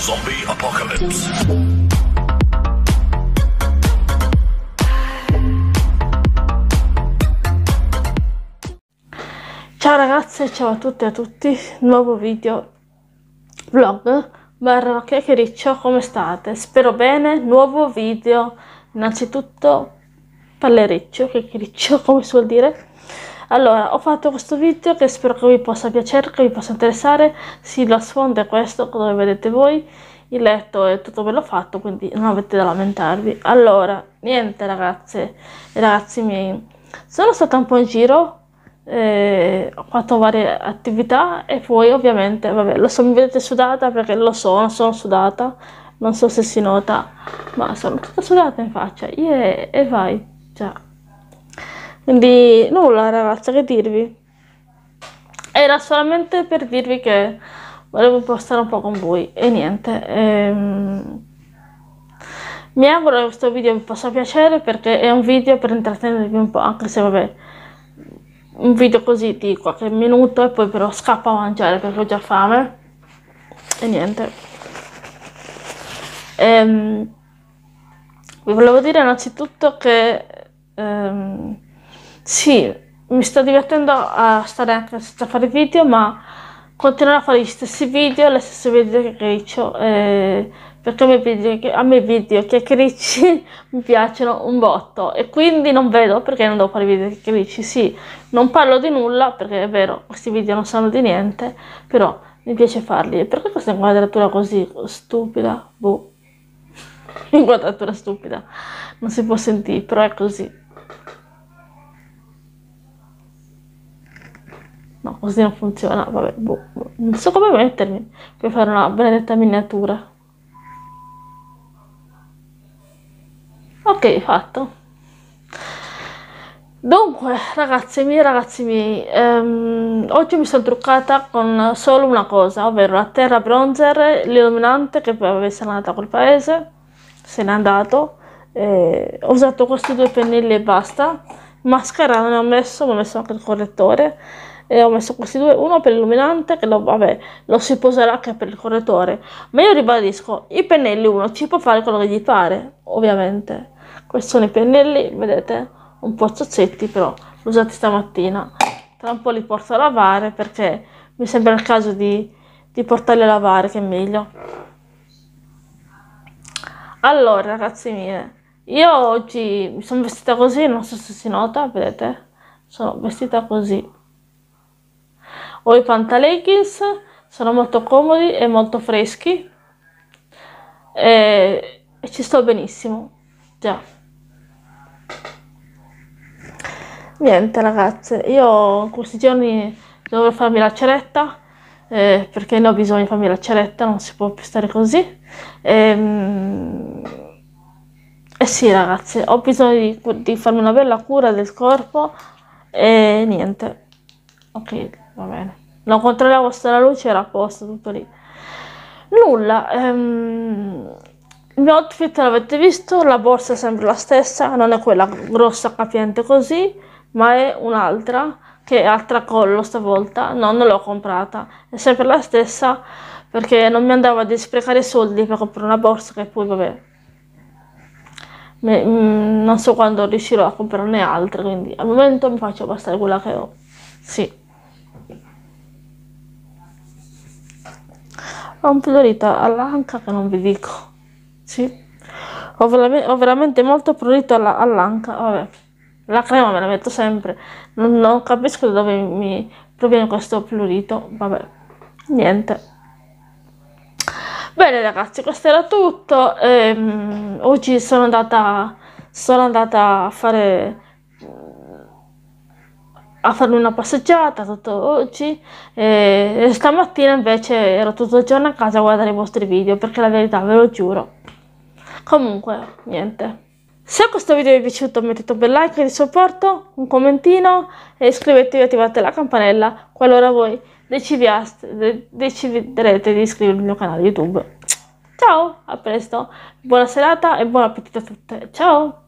Zombie Apocalypse. Ciao ragazze, ciao a tutte e a tutti, nuovo video vlog barra chiacchiericcio, come state? Spero bene, nuovo video, innanzitutto parlericcio, chiacchiericcio, come si vuol dire? Allora, ho fatto questo video che spero che vi possa piacere, che vi possa interessare. Sì, lo sfondo è questo, come vedete voi. Il letto è tutto bello fatto, quindi non avete da lamentarvi. Allora, niente ragazze e ragazzi miei. Sono stata un po' in giro, eh, ho fatto varie attività e poi ovviamente, vabbè, lo so, mi vedete sudata perché lo so, sono sudata, non so se si nota, ma sono tutta sudata in faccia, yeah, e vai, ciao. Quindi nulla ragazzi, che dirvi? Era solamente per dirvi che volevo postare un po' con voi e niente. Ehm... Mi auguro che questo video vi possa piacere perché è un video per intrattenervi un po', anche se vabbè, un video così di qualche minuto e poi però scappo a mangiare perché ho già fame. E niente. Ehm... Vi volevo dire innanzitutto che... Ehm sì, mi sto divertendo a stare anche senza fare video, ma continuerò a fare gli stessi video, le stesse video che criccio, eh, perché a me, video, a me video che critici mi piacciono un botto e quindi non vedo perché non devo fare video che critici. sì, non parlo di nulla perché è vero, questi video non sanno di niente, però mi piace farli. Perché questa inquadratura così stupida? Boh, inquadratura stupida, non si può sentire, però è così. No, così non funziona. Vabbè, boh, boh. non so come mettermi per fare una benedetta miniatura. Ok, fatto. Dunque, ragazzi miei, ragazzi miei, ehm, oggi mi sono truccata con solo una cosa, ovvero la terra bronzer, l'illuminante che poi avesse a quel paese, se n'è andato. Eh, ho usato questi due pennelli e basta. Mascara non ho messo, ma ho messo anche il correttore e ho messo questi due, uno per l'illuminante che lo, vabbè, lo si poserà anche per il correttore, ma io ribadisco, i pennelli uno ci può fare quello che gli pare, ovviamente. Questi sono i pennelli, vedete, un po' zozzetti però, li usati stamattina. Tra un po' li porto a lavare perché mi sembra il caso di, di portarli a lavare, che è meglio. Allora, ragazzi miei, io oggi mi sono vestita così, non so se si nota, vedete? Sono vestita così ho i pantaleggings, sono molto comodi e molto freschi e, e ci sto benissimo. Già. Niente ragazze, io in questi giorni dovrò farmi la ceretta eh, perché ne ho bisogno di farmi la ceretta, non si può più stare così. E, mm, eh sì ragazze, ho bisogno di, di, farmi una bella cura del corpo e niente. Ok, va bene non controllavo se la luce era a posto, tutto lì. Nulla, ehm, il mio outfit l'avete visto, la borsa è sempre la stessa, non è quella grossa capiente così, ma è un'altra che è a tracollo stavolta, no, non l'ho comprata, è sempre la stessa perché non mi andava di sprecare soldi per comprare una borsa che poi vabbè mm, non so quando riuscirò a comprarne altre quindi al momento mi faccio bastare quella che ho sì Ho un prurito all'anca che non vi dico. Sì. Ho, vera- ho veramente molto prurito alla- all'anca. Vabbè. La crema me la metto sempre. Non, non capisco da dove mi proviene questo prurito. Vabbè. Niente. Bene ragazzi, questo era tutto. Ehm, oggi sono andata, sono andata a fare a fare una passeggiata tutto oggi e stamattina invece ero tutto il giorno a casa a guardare i vostri video perché la verità ve lo giuro comunque niente se questo video vi è piaciuto mettete un bel like di supporto un commentino e iscrivetevi e attivate la campanella qualora voi deciderete di iscrivervi al mio canale youtube ciao a presto buona serata e buon appetito a tutte ciao